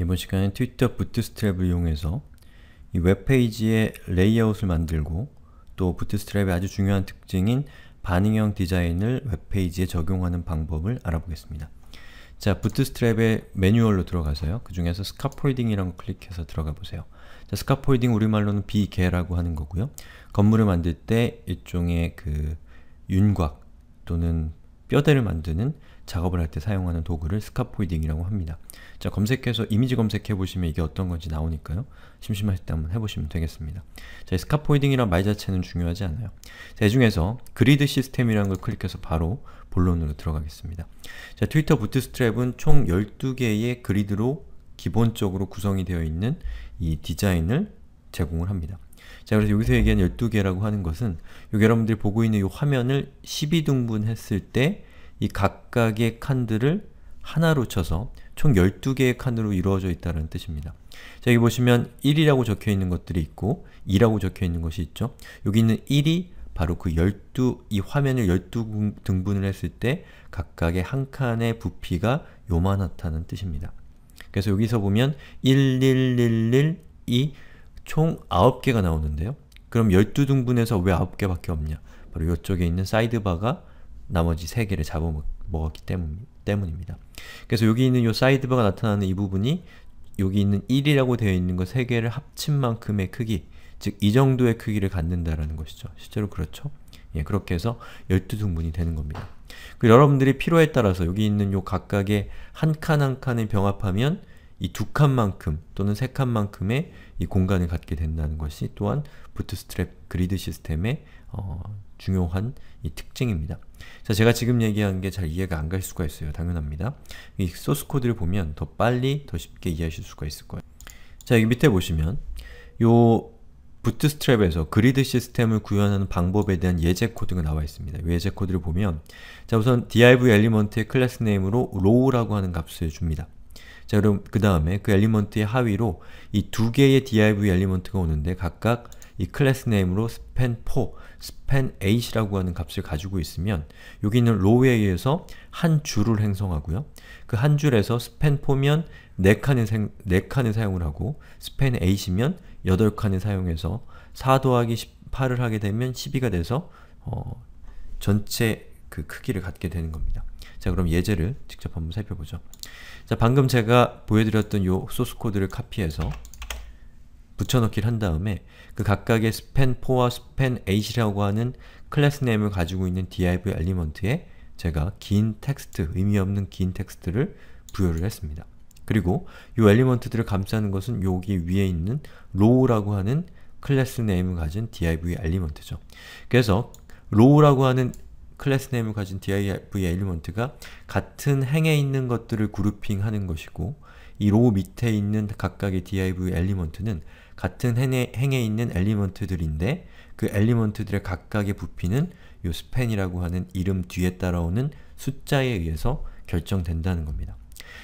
이번 시간에 트위터 부트스트랩을 이용해서 이 웹페이지의 레이아웃을 만들고 또 부트스트랩의 아주 중요한 특징인 반응형 디자인을 웹페이지에 적용하는 방법을 알아보겠습니다. 자, 부트스트랩의 매뉴얼로 들어가서요. 그 중에서 스카폴딩이라는 거 클릭해서 들어가 보세요. 자, 스카폴딩 우리말로는 비계라고 하는 거고요. 건물을 만들 때 일종의 그 윤곽 또는 뼈대를 만드는 작업을 할 때 사용하는 도구를 스카포이딩이라고 합니다. 자, 검색해서 이미지 검색해보시면 이게 어떤 건지 나오니까요. 심심하실 때 한번 해보시면 되겠습니다. 자, 스카포이딩이란 말 자체는 중요하지 않아요. 자, 이 중에서 그리드 시스템이라는 걸 클릭해서 바로 본론으로 들어가겠습니다. 자, 트위터 부트스트랩은 총 12개의 그리드로 기본적으로 구성이 되어 있는 이 디자인을 제공을 합니다. 자, 그래서 여기서 얘기한 12개라고 하는 것은 여러분들이 보고 있는 이 화면을 12등분했을 때 이 각각의 칸들을 하나로 쳐서 총 12개의 칸으로 이루어져 있다는 뜻입니다. 자, 여기 보시면 1이라고 적혀 있는 것들이 있고 2라고 적혀 있는 것이 있죠. 여기 있는 1이 바로 그 12, 이 화면을 12등분을 했을 때 각각의 한 칸의 부피가 요만하다는 뜻입니다. 그래서 여기서 보면 1 1 1 1 2총 9개가 나오는데요. 그럼 12등분에서 왜 9개밖에 없냐? 바로 이쪽에 있는 사이드바가 나머지 3개를 잡아먹었기 때문, 입니다 그래서 여기 있는 이 사이드바가 나타나는 이 부분이 여기 있는 1이라고 되어 있는 것 3개를 합친 만큼의 크기 즉 이 정도의 크기를 갖는다라는 것이죠. 실제로 그렇죠? 예, 그렇게 해서 12등분이 되는 겁니다. 여러분들이 필요에 따라서 여기 있는 요 각각의 한 칸 한 칸을 병합하면 이두 칸만큼 또는 세 칸만큼의 이 공간을 갖게 된다는 것이 또한 부트스트랩 그리드 시스템의 어, 중요한 이 특징입니다. 자, 제가 지금 얘기한 게 잘 이해가 안 갈 수가 있어요. 당연합니다. 이 소스 코드를 보면 더 빨리, 더 쉽게 이해하실 수가 있을 거예요. 자, 여기 밑에 보시면 요 부트스트랩에서 그리드 시스템을 구현하는 방법에 대한 예제 코드가 나와 있습니다. 예제 코드를 보면 자, 우선 div 엘리먼트의 클래스 네임으로 row라고 하는 값을 줍니다. 자 그럼 그 다음에 그 엘리먼트의 하위로 이 두 개의 div 엘리먼트가 오는데 각각 이 클래스 네임으로 span4, span8이라고 하는 값을 가지고 있으면 여기 있는 row에 의해서 한 줄을 행성하고요. 그 한 줄에서 span4면 4칸을, 생, 4칸을 사용을 하고 span8이면 8칸을 사용해서 4 더하기 18을 하게 되면 12가 돼서 어, 전체 그 크기를 갖게 되는 겁니다. 자 그럼 예제를 직접 한번 살펴보죠. 자 방금 제가 보여드렸던 요 소스 코드를 카피해서 붙여넣기를 한 다음에 그 각각의 span4와 span8이라고 하는 클래스 네임을 가지고 있는 div 엘리먼트에 제가 긴 텍스트, 의미 없는 긴 텍스트를 부여를 했습니다. 그리고 이 엘리먼트들을 감싸는 것은 여기 위에 있는 row라고 하는 클래스 네임을 가진 div 엘리먼트죠. 그래서 row라고 하는 클래스 네임을 가진 div 엘리먼트가 같은 행에 있는 것들을 그룹핑하는 것이고 이 로우 밑에 있는 각각의 div 엘리먼트는 같은 행에, 행에 있는 엘리먼트들인데 그 엘리먼트들의 각각의 부피는 요 스팬이라고 하는 이름 뒤에 따라오는 숫자에 의해서 결정된다는 겁니다.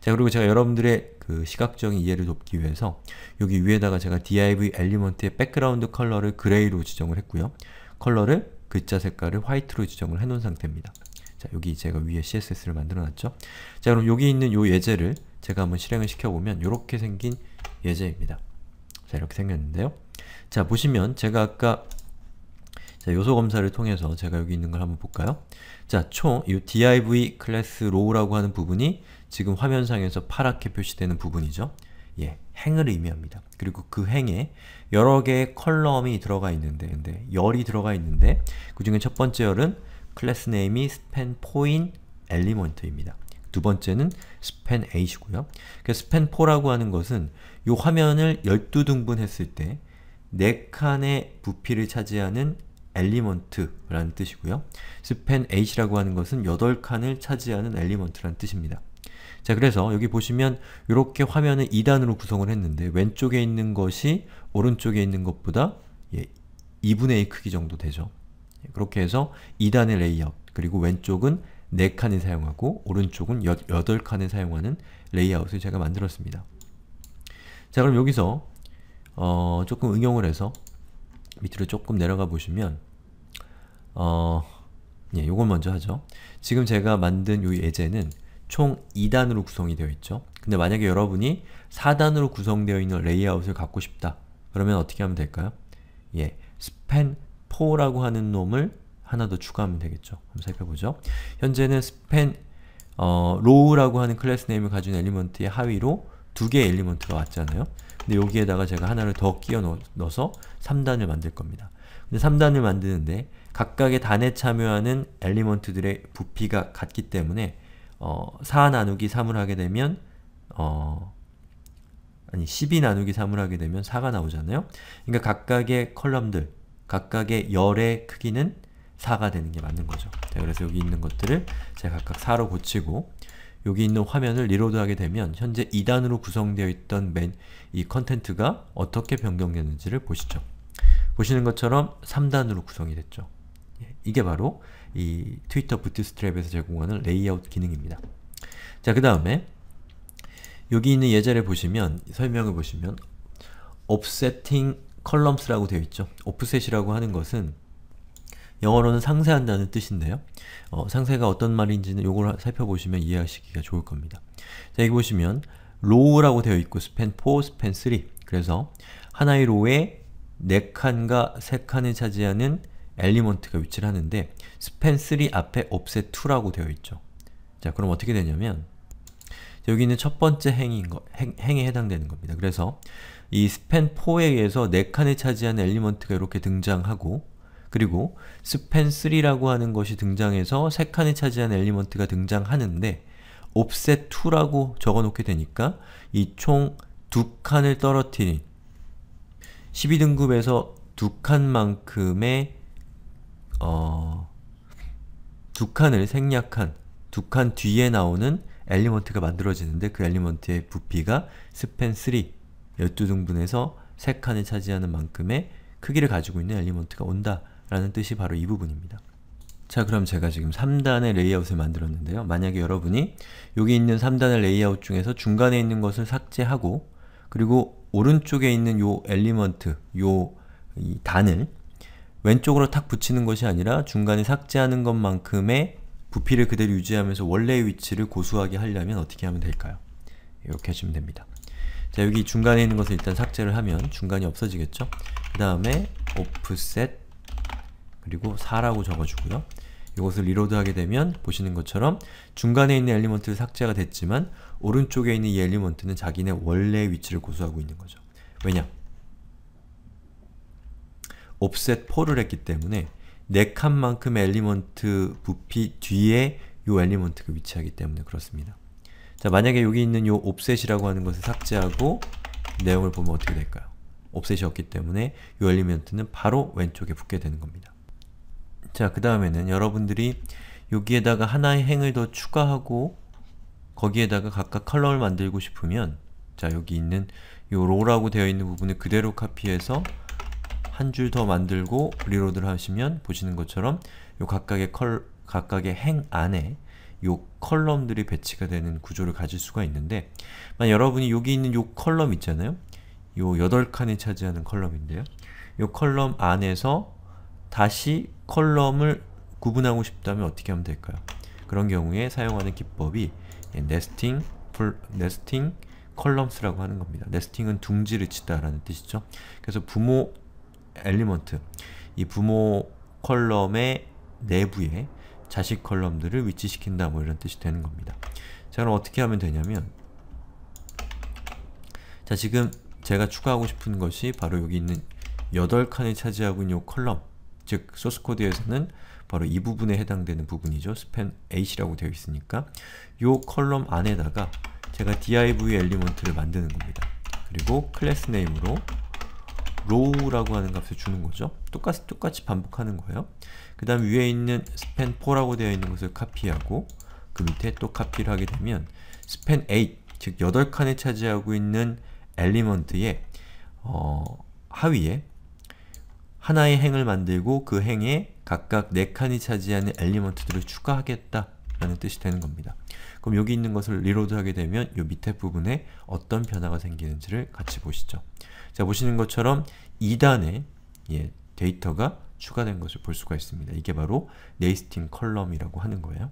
자 그리고 제가 여러분들의 그 시각적인 이해를 돕기 위해서 여기 위에다가 제가 div 엘리먼트의 백그라운드 컬러를 그레이로 지정을 했고요. 컬러를 글자 색깔을 화이트로 지정을 해놓은 상태입니다. 자, 여기 제가 위에 css를 만들어 놨죠? 자, 그럼 여기 있는 요 예제를 제가 한번 실행을 시켜보면 이렇게 생긴 예제입니다. 자, 이렇게 생겼는데요. 자, 보시면 제가 아까 자, 요소 검사를 통해서 제가 여기 있는 걸 한번 볼까요? 자, 총 이 div 클래스 row라고 하는 부분이 지금 화면상에서 파랗게 표시되는 부분이죠. 예, 행을 의미합니다. 그리고 그 행에 여러 개의 컬럼이 들어가 있는데, 근데 열이 들어가 있는데 그 중에 첫 번째 열은 클래스 네임이 span point element입니다. 두 번째는 span h고요. 그 span 4라고 하는 것은 이 화면을 12등분했을 때 4칸의 부피를 차지하는 엘리먼트라는 뜻이고요. span h라고 하는 것은 8칸을 차지하는 엘리먼트라는 뜻입니다. 자 그래서 여기 보시면 이렇게 화면은 2단으로 구성을 했는데 왼쪽에 있는 것이 오른쪽에 있는 것보다 예, 2분의 1 크기 정도 되죠. 예, 그렇게 해서 2단의 레이아웃, 그리고 왼쪽은 4칸을 사용하고 오른쪽은 8, 8칸을 사용하는 레이아웃을 제가 만들었습니다. 자 그럼 여기서 어, 조금 응용을 해서 밑으로 조금 내려가 보시면 어, 예, 요건 먼저 하죠. 지금 제가 만든 요 예제는 총 2단으로 구성이 되어 있죠. 근데 만약에 여러분이 4단으로 구성되어 있는 레이아웃을 갖고 싶다. 그러면 어떻게 하면 될까요? 예, span4라고 하는 놈을 하나 더 추가하면 되겠죠. 한번 살펴보죠. 현재는 span 어, row라고 하는 클래스 네임을 가진 엘리먼트의 하위로 두 개의 엘리먼트가 왔잖아요. 근데 여기에다가 제가 하나를 더 끼워 넣어서 3단을 만들 겁니다. 근데 3단을 만드는데 각각의 단에 참여하는 엘리먼트들의 부피가 같기 때문에 어, 4 나누기 3을 하게 되면 어, 아니 12 나누기 3을 하게 되면 4가 나오잖아요. 그러니까 각각의 컬럼들, 각각의 열의 크기는 4가 되는 게 맞는 거죠. 자, 그래서 여기 있는 것들을 제가 각각 4로 고치고 여기 있는 화면을 리로드하게 되면 현재 2단으로 구성되어 있던 맨이 컨텐트가 어떻게 변경되는지를 보시죠. 보시는 것처럼 3단으로 구성이 됐죠. 예, 이게 바로 이 트위터 부트스트랩에서 제공하는 레이아웃 기능입니다. 자, 그 다음에 여기 있는 예제를 보시면, 설명을 보시면 offsetting columns라고 되어 있죠. offset이라고 하는 것은 영어로는 상세한다는 뜻인데요. 어, 상세가 어떤 말인지는 요걸 살펴보시면 이해하시기가 좋을 겁니다. 자, 여기 보시면 row라고 되어 있고 span 4, span 3 그래서 하나의 row에 4칸과 3칸을 차지하는 엘리먼트가 위치를 하는데 span3 앞에 offset2라고 되어 있죠. 자 그럼 어떻게 되냐면 여기 는첫 번째 행인 거, 행, 행에 해당되는 겁니다. 그래서 이 span4에 의해서 4칸을 차지하는 엘리먼트가 이렇게 등장하고 그리고 span3라고 하는 것이 등장해서 3칸을 차지하는 엘리먼트가 등장하는데 offset2라고 적어놓게 되니까 이 총2 칸을 떨어뜨린 12등급에서 2 칸만큼의 어, 두 칸을 생략한 두 칸 뒤에 나오는 엘리먼트가 만들어지는데 그 엘리먼트의 부피가 스팬 3 12등분에서 3칸을 차지하는 만큼의 크기를 가지고 있는 엘리먼트가 온다 라는 뜻이 바로 이 부분입니다. 자 그럼 제가 지금 3단의 레이아웃을 만들었는데요. 만약에 여러분이 여기 있는 3단의 레이아웃 중에서 중간에 있는 것을 삭제하고 그리고 오른쪽에 있는 요 엘리먼트, 요 단을 왼쪽으로 탁 붙이는 것이 아니라 중간에 삭제하는 것만큼의 부피를 그대로 유지하면서 원래의 위치를 고수하게 하려면 어떻게 하면 될까요? 이렇게 하시면 됩니다. 자 여기 중간에 있는 것을 일단 삭제를 하면 중간이 없어지겠죠? 그 다음에 offset 그리고 4라고 적어주고요. 이것을 리로드하게 되면 보시는 것처럼 중간에 있는 엘리먼트를 삭제가 됐지만 오른쪽에 있는 이 엘리먼트는 자기네 원래의 위치를 고수하고 있는 거죠. 왜냐? offset 4를 했기 때문에 4 칸만큼의 엘리먼트 부피 뒤에 이 엘리먼트가 위치하기 때문에 그렇습니다. 자, 만약에 여기 있는 이 offset이라고 하는 것을 삭제하고 내용을 보면 어떻게 될까요? offset이 없기 때문에 이 엘리먼트는 바로 왼쪽에 붙게 되는 겁니다. 자, 그 다음에는 여러분들이 여기에다가 하나의 행을 더 추가하고 거기에다가 각각 컬러를 만들고 싶으면 자, 여기 있는 이 r o w 라고 되어 있는 부분을 그대로 카피해서 한줄더 만들고 리로드를 하시면 보시는 것처럼 요 각각의 컬 각각의 행 안에 요 컬럼들이 배치가 되는 구조를 가질 수가 있는데 만 여러분이 여기 있는 요 컬럼 있잖아요. 요 8칸이 차지하는 컬럼인데요. 요 컬럼 안에서 다시 컬럼을 구분하고 싶다면 어떻게 하면 될까요? 그런 경우에 사용하는 기법이 예, 네스팅, 풀, 네스팅 컬럼스라고 하는 겁니다. 네스팅은 둥지를 치다라는 뜻이죠. 그래서 부모 엘리먼트 이 부모 컬럼의 내부에 자식 컬럼들을 위치시킨다 뭐 이런 뜻이 되는 겁니다. 자 그럼 어떻게 하면 되냐면 자 지금 제가 추가하고 싶은 것이 바로 여기 있는 8칸을 차지하고 있는 이 컬럼 즉 소스코드에서는 바로 이 부분에 해당되는 부분이죠. span 8이라고 되어 있으니까 이 컬럼 안에다가 제가 div 엘리먼트를 만드는 겁니다. 그리고 클래스 네임으로 row라고 하는 값을 주는 거죠. 똑같이 똑같이 반복하는 거예요. 그 다음 위에 있는 span 4라고 되어 있는 것을 카피하고 그 밑에 또 카피를 하게 되면 span 8, 즉 8칸을 차지하고 있는 엘리먼트의 어, 하위에 하나의 행을 만들고 그 행에 각각 4칸이 차지하는 엘리먼트들을 추가하겠다 라는 뜻이 되는 겁니다. 그럼 여기 있는 것을 리로드하게 되면 이 밑에 부분에 어떤 변화가 생기는지를 같이 보시죠. 자, 보시는 것처럼 2단에 예, 데이터가 추가된 것을 볼 수가 있습니다. 이게 바로 네이스팅 컬럼이라고 하는 거예요.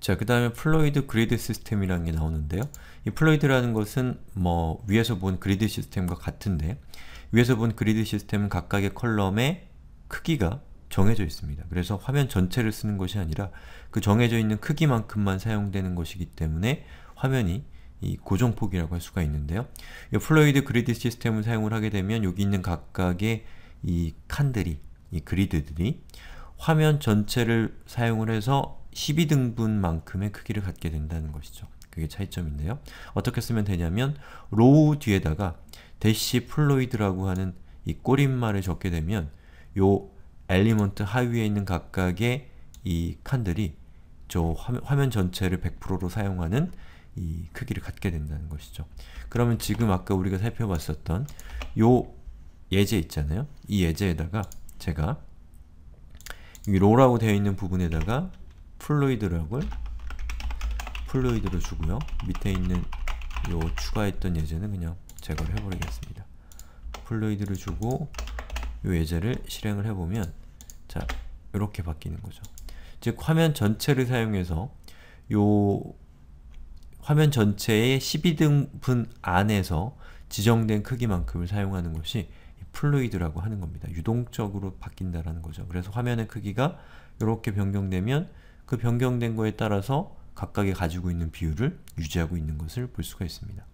자, 그 다음에 플로이드 그리드 시스템이라는 게 나오는데요. 이 플로이드라는 것은 뭐 위에서 본 그리드 시스템과 같은데 위에서 본 그리드 시스템은 각각의 컬럼의 크기가 정해져 있습니다. 그래서 화면 전체를 쓰는 것이 아니라 그 정해져 있는 크기만큼만 사용되는 것이기 때문에 화면이 이 고정폭이라고 할 수가 있는데요. 이 플로이드 그리드 시스템을 사용을 하게 되면 여기 있는 각각의 이 칸들이, 이 그리드들이 화면 전체를 사용을 해서 12등분만큼의 크기를 갖게 된다는 것이죠. 그게 차이점인데요. 어떻게 쓰면 되냐면 로우 뒤에다가 대시 플로이드라고 하는 이 꼬림말을 적게 되면 요 엘리먼트 하위에 있는 각각의 이 칸들이 저 화면, 화면 전체를 100%로 사용하는 이 크기를 갖게 된다는 것이죠. 그러면 지금 아까 우리가 살펴봤었던 요 예제 있잖아요. 이 예제에다가 제가 이 로라고 되어 있는 부분에다가 플루이드락을 플루이드로 주고요. 밑에 있는 요 추가했던 예제는 그냥 제거를 해버리겠습니다. 플루이드를 주고 이 예제를 실행을 해보면 자, 이렇게 바뀌는 거죠. 즉, 화면 전체를 사용해서 요 화면 전체의 12등분 안에서 지정된 크기만큼을 사용하는 것이 플루이드라고 하는 겁니다. 유동적으로 바뀐다라는 거죠. 그래서 화면의 크기가 이렇게 변경되면 그 변경된 거에 따라서 각각이 가지고 있는 비율을 유지하고 있는 것을 볼 수가 있습니다.